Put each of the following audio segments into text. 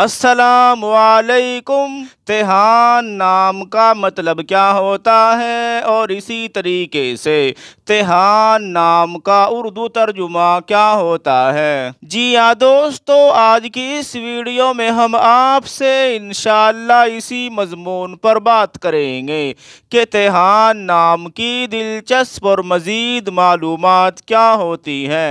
असलकुम तेहान नाम का मतलब क्या होता है और इसी तरीके से तेहान नाम का उर्दू तर्जुमा क्या होता है जी हाँ दोस्तों आज की इस वीडियो में हम आपसे इन इसी मजमून पर बात करेंगे कि तेहान नाम की दिलचस्प और मज़ीद मालूम क्या होती हैं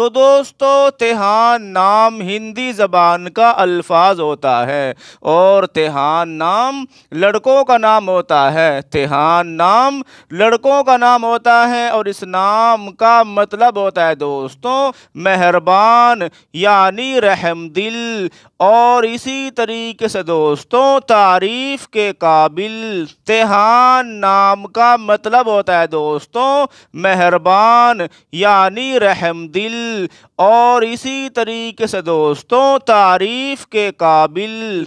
तो दोस्तों तेहान नाम हिंदी ज़बान का अल्फाज होता है और तेहान नाम लड़कों का नाम होता है तेहान नाम लड़कों का नाम होता है और इस नाम का मतलब होता है दोस्तों मेहरबान यानी रहम दिल और इसी तरीके से दोस्तों तारीफ़ के काबिल तेहान नाम का मतलब होता है दोस्तों मेहरबान यानी दिल और इसी तरीके से दोस्तों तारीफ के काबिल